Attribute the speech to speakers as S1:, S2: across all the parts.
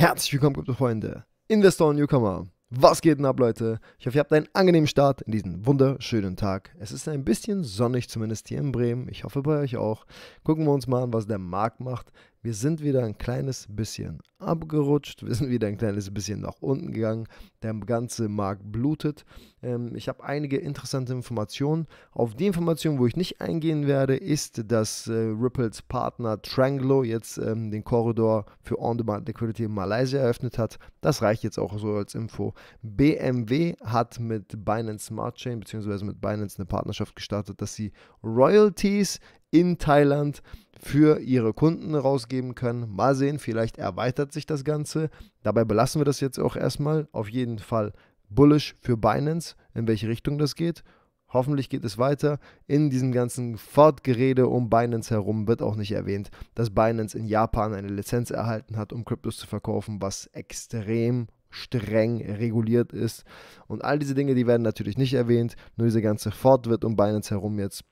S1: Herzlich willkommen, gute freunde Investor und Newcomer. Was geht denn ab, Leute? Ich hoffe, ihr habt einen angenehmen Start in diesen wunderschönen Tag. Es ist ein bisschen sonnig, zumindest hier in Bremen. Ich hoffe bei euch auch. Gucken wir uns mal an, was der Markt macht wir sind wieder ein kleines bisschen abgerutscht, wir sind wieder ein kleines bisschen nach unten gegangen, der ganze Markt blutet. Ähm, ich habe einige interessante Informationen. Auf die Information, wo ich nicht eingehen werde, ist, dass äh, Ripples Partner Tranglo jetzt ähm, den Korridor für On-Demand Liquidity in Malaysia eröffnet hat. Das reicht jetzt auch so als Info. BMW hat mit Binance Smart Chain bzw. mit Binance eine Partnerschaft gestartet, dass sie Royalties in Thailand für ihre Kunden rausgeben können. Mal sehen, vielleicht erweitert sich das Ganze. Dabei belassen wir das jetzt auch erstmal. Auf jeden Fall bullish für Binance, in welche Richtung das geht. Hoffentlich geht es weiter. In diesem ganzen Fortgerede um Binance herum wird auch nicht erwähnt, dass Binance in Japan eine Lizenz erhalten hat, um Kryptos zu verkaufen, was extrem streng reguliert ist. Und all diese Dinge, die werden natürlich nicht erwähnt. Nur dieser ganze Fort wird um Binance herum jetzt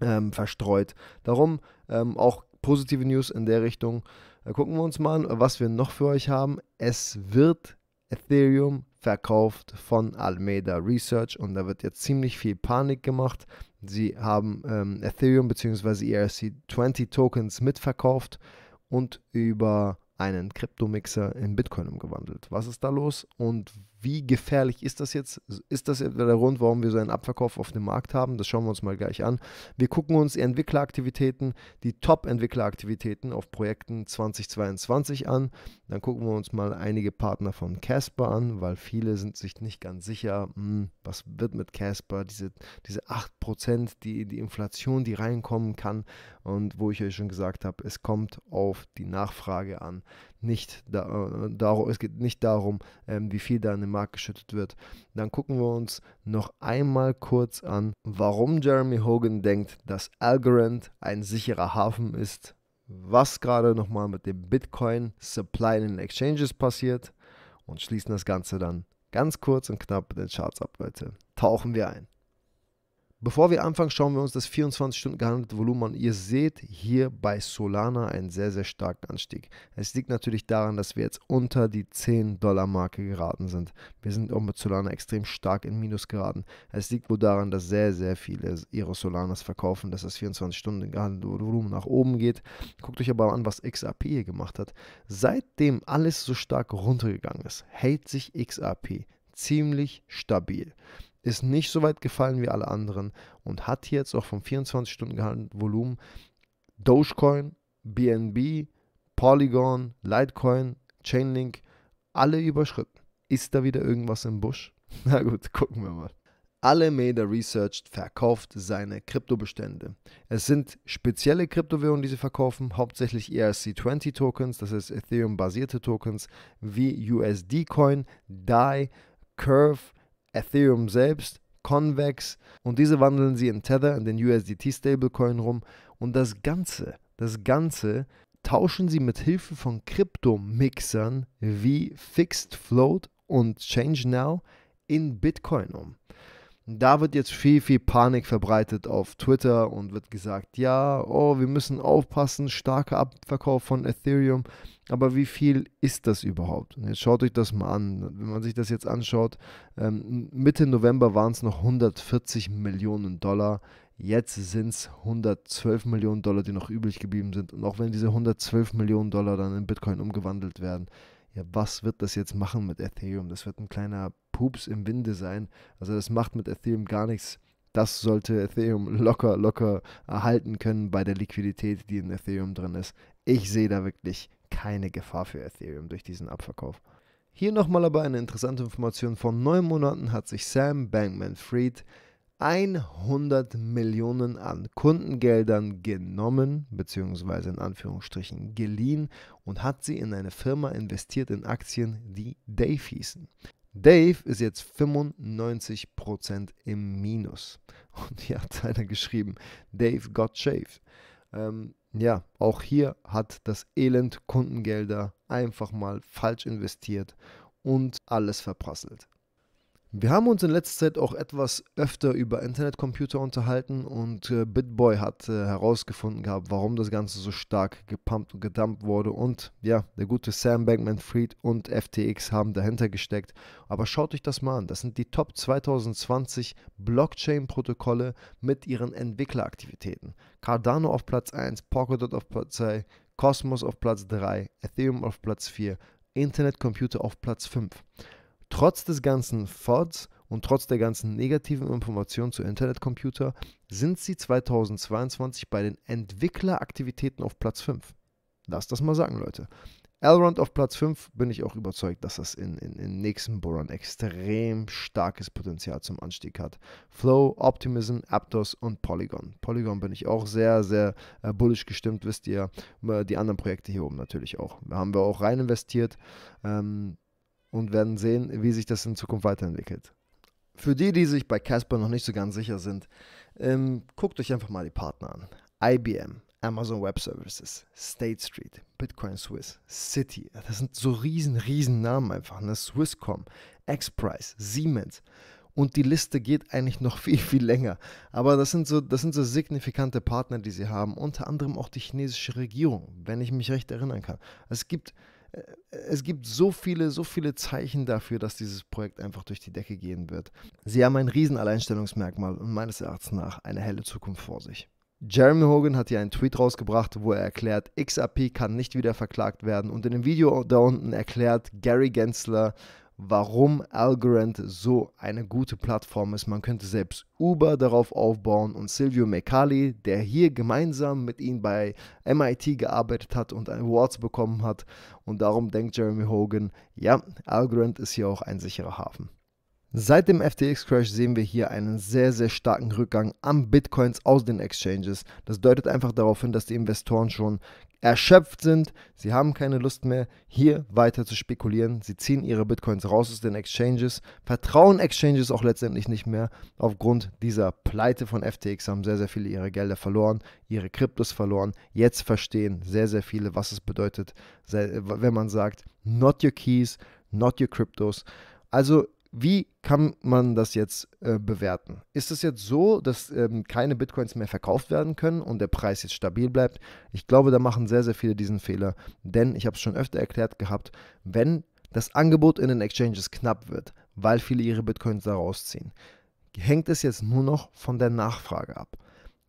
S1: ähm, verstreut. Darum ähm, auch positive News in der Richtung. Da äh, gucken wir uns mal an, was wir noch für euch haben. Es wird Ethereum verkauft von Almeida Research und da wird jetzt ziemlich viel Panik gemacht. Sie haben ähm, Ethereum bzw. ERC20 Tokens mitverkauft und über einen Kryptomixer in Bitcoin umgewandelt. Was ist da los und wie gefährlich ist das jetzt? Ist das der Grund, warum wir so einen Abverkauf auf dem Markt haben? Das schauen wir uns mal gleich an. Wir gucken uns die Entwickleraktivitäten, die Top-Entwickleraktivitäten auf Projekten 2022 an. Dann gucken wir uns mal einige Partner von Casper an, weil viele sind sich nicht ganz sicher, hm, was wird mit Casper, diese, diese 8%, die, die Inflation, die reinkommen kann. Und wo ich euch schon gesagt habe, es kommt auf die Nachfrage an nicht, da, äh, darum, es geht nicht darum, ähm, wie viel da in den Markt geschüttet wird. Dann gucken wir uns noch einmal kurz an, warum Jeremy Hogan denkt, dass Algorand ein sicherer Hafen ist, was gerade nochmal mit dem Bitcoin Supply in den Exchanges passiert und schließen das Ganze dann ganz kurz und knapp in den Charts ab, Leute. Tauchen wir ein. Bevor wir anfangen, schauen wir uns das 24 Stunden gehandelte Volumen an. Ihr seht hier bei Solana einen sehr, sehr starken Anstieg. Es liegt natürlich daran, dass wir jetzt unter die 10-Dollar-Marke geraten sind. Wir sind auch mit Solana extrem stark in Minus geraten. Es liegt wohl daran, dass sehr, sehr viele ihre Solanas verkaufen, dass das 24 Stunden gehandelte Volumen nach oben geht. Guckt euch aber an, was XRP hier gemacht hat. Seitdem alles so stark runtergegangen ist, hält sich XRP ziemlich stabil ist nicht so weit gefallen wie alle anderen und hat jetzt auch vom 24-Stunden-Volumen Dogecoin, BNB, Polygon, Litecoin, Chainlink alle überschritten. Ist da wieder irgendwas im Busch? Na gut, gucken wir mal. Alameda Research verkauft seine Kryptobestände. Es sind spezielle Kryptowährungen, die sie verkaufen, hauptsächlich ERC20 Tokens, das heißt Ethereum basierte Tokens wie USD Coin, DAI, Curve, Ethereum selbst, Convex und diese wandeln sie in Tether, in den USDT-Stablecoin rum und das Ganze, das Ganze tauschen sie mit Hilfe von Kryptomixern wie Fixed Float und Change Now in Bitcoin um da wird jetzt viel, viel Panik verbreitet auf Twitter und wird gesagt, ja, oh, wir müssen aufpassen, starker Abverkauf von Ethereum. Aber wie viel ist das überhaupt? Und jetzt schaut euch das mal an. Wenn man sich das jetzt anschaut, ähm, Mitte November waren es noch 140 Millionen Dollar. Jetzt sind es 112 Millionen Dollar, die noch übrig geblieben sind. Und auch wenn diese 112 Millionen Dollar dann in Bitcoin umgewandelt werden, ja, was wird das jetzt machen mit Ethereum? Das wird ein kleiner Pups im Winde sein. Also das macht mit Ethereum gar nichts. Das sollte Ethereum locker, locker erhalten können bei der Liquidität, die in Ethereum drin ist. Ich sehe da wirklich keine Gefahr für Ethereum durch diesen Abverkauf. Hier nochmal aber eine interessante Information. Vor neun Monaten hat sich Sam Bankman Fried 100 Millionen an Kundengeldern genommen, beziehungsweise in Anführungsstrichen geliehen und hat sie in eine Firma investiert in Aktien, die Dave hießen. Dave ist jetzt 95% im Minus. Und hier hat einer geschrieben, Dave got shaved. Ähm, ja, auch hier hat das Elend Kundengelder einfach mal falsch investiert und alles verprasselt. Wir haben uns in letzter Zeit auch etwas öfter über Internetcomputer unterhalten und äh, BitBoy hat äh, herausgefunden gehabt, warum das Ganze so stark gepumpt und gedumpt wurde. Und ja, der gute Sam Bankman-Fried und FTX haben dahinter gesteckt. Aber schaut euch das mal an. Das sind die Top 2020 Blockchain-Protokolle mit ihren Entwickleraktivitäten. Cardano auf Platz 1, Polkadot auf Platz 2, Cosmos auf Platz 3, Ethereum auf Platz 4, Internetcomputer auf Platz 5. Trotz des ganzen FODs und trotz der ganzen negativen Informationen zu Internetcomputer sind sie 2022 bei den Entwickleraktivitäten auf Platz 5. Lasst das mal sagen, Leute. Elrond auf Platz 5 bin ich auch überzeugt, dass das in, in, in nächsten Boron extrem starkes Potenzial zum Anstieg hat. Flow, Optimism, Aptos und Polygon. Polygon bin ich auch sehr, sehr äh, bullisch gestimmt, wisst ihr. Äh, die anderen Projekte hier oben natürlich auch. Da haben wir auch rein investiert. Ähm, und werden sehen, wie sich das in Zukunft weiterentwickelt. Für die, die sich bei Casper noch nicht so ganz sicher sind, ähm, guckt euch einfach mal die Partner an. IBM, Amazon Web Services, State Street, Bitcoin Swiss, City, das sind so riesen, riesen Namen einfach. Ne? Swisscom, XPRIZE, Siemens. Und die Liste geht eigentlich noch viel, viel länger. Aber das sind, so, das sind so signifikante Partner, die sie haben. Unter anderem auch die chinesische Regierung, wenn ich mich recht erinnern kann. Es gibt es gibt so viele, so viele Zeichen dafür, dass dieses Projekt einfach durch die Decke gehen wird. Sie haben ein Riesenalleinstellungsmerkmal und meines Erachtens nach eine helle Zukunft vor sich. Jeremy Hogan hat hier einen Tweet rausgebracht, wo er erklärt, XRP kann nicht wieder verklagt werden und in dem Video da unten erklärt Gary Gensler warum Algorand so eine gute Plattform ist. Man könnte selbst Uber darauf aufbauen und Silvio Meccali, der hier gemeinsam mit ihm bei MIT gearbeitet hat und Awards bekommen hat. Und darum denkt Jeremy Hogan, ja, Algorand ist hier auch ein sicherer Hafen. Seit dem FTX-Crash sehen wir hier einen sehr, sehr starken Rückgang an Bitcoins aus den Exchanges. Das deutet einfach darauf hin, dass die Investoren schon erschöpft sind, sie haben keine Lust mehr, hier weiter zu spekulieren. Sie ziehen ihre Bitcoins raus aus den Exchanges, vertrauen Exchanges auch letztendlich nicht mehr. Aufgrund dieser Pleite von FTX haben sehr, sehr viele ihre Gelder verloren, ihre Kryptos verloren. Jetzt verstehen sehr, sehr viele, was es bedeutet, wenn man sagt, not your keys, not your cryptos. Also wie kann man das jetzt äh, bewerten? Ist es jetzt so, dass ähm, keine Bitcoins mehr verkauft werden können und der Preis jetzt stabil bleibt? Ich glaube, da machen sehr, sehr viele diesen Fehler, denn ich habe es schon öfter erklärt gehabt, wenn das Angebot in den Exchanges knapp wird, weil viele ihre Bitcoins da rausziehen, hängt es jetzt nur noch von der Nachfrage ab.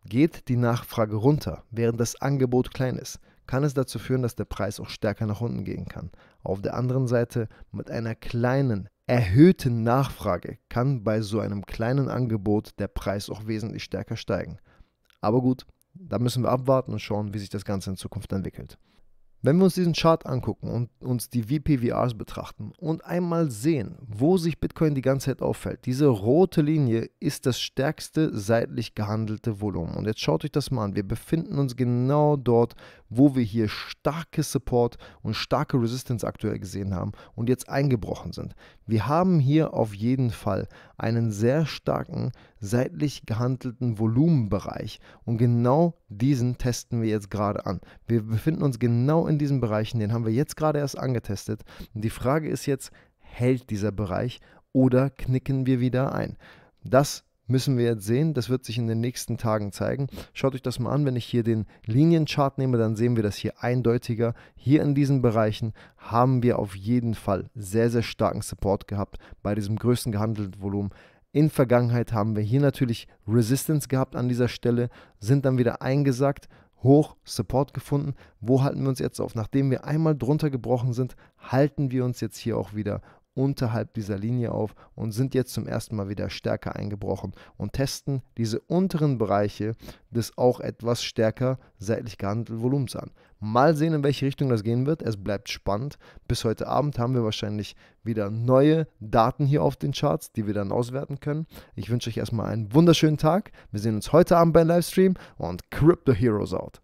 S1: Geht die Nachfrage runter, während das Angebot klein ist, kann es dazu führen, dass der Preis auch stärker nach unten gehen kann. Auf der anderen Seite mit einer kleinen, erhöhten Nachfrage kann bei so einem kleinen Angebot der Preis auch wesentlich stärker steigen. Aber gut, da müssen wir abwarten und schauen, wie sich das Ganze in Zukunft entwickelt. Wenn wir uns diesen Chart angucken und uns die VPVRs betrachten und einmal sehen, wo sich Bitcoin die ganze Zeit auffällt, diese rote Linie ist das stärkste seitlich gehandelte Volumen. Und jetzt schaut euch das mal an. Wir befinden uns genau dort, wo wir hier starke Support und starke Resistance aktuell gesehen haben und jetzt eingebrochen sind. Wir haben hier auf jeden Fall einen sehr starken seitlich gehandelten Volumenbereich. Und genau diesen testen wir jetzt gerade an. Wir befinden uns genau in diesen Bereichen, den haben wir jetzt gerade erst angetestet. Und die Frage ist jetzt, hält dieser Bereich oder knicken wir wieder ein? Das müssen wir jetzt sehen. Das wird sich in den nächsten Tagen zeigen. Schaut euch das mal an. Wenn ich hier den Linienchart nehme, dann sehen wir das hier eindeutiger. Hier in diesen Bereichen haben wir auf jeden Fall sehr, sehr starken Support gehabt bei diesem größten gehandelten Volumen. In Vergangenheit haben wir hier natürlich Resistance gehabt an dieser Stelle, sind dann wieder eingesackt, hoch Support gefunden. Wo halten wir uns jetzt auf? Nachdem wir einmal drunter gebrochen sind, halten wir uns jetzt hier auch wieder unterhalb dieser Linie auf und sind jetzt zum ersten Mal wieder stärker eingebrochen und testen diese unteren Bereiche des auch etwas stärker seitlich gehandelten Volumens an. Mal sehen, in welche Richtung das gehen wird. Es bleibt spannend. Bis heute Abend haben wir wahrscheinlich wieder neue Daten hier auf den Charts, die wir dann auswerten können. Ich wünsche euch erstmal einen wunderschönen Tag. Wir sehen uns heute Abend beim Livestream und Crypto Heroes out.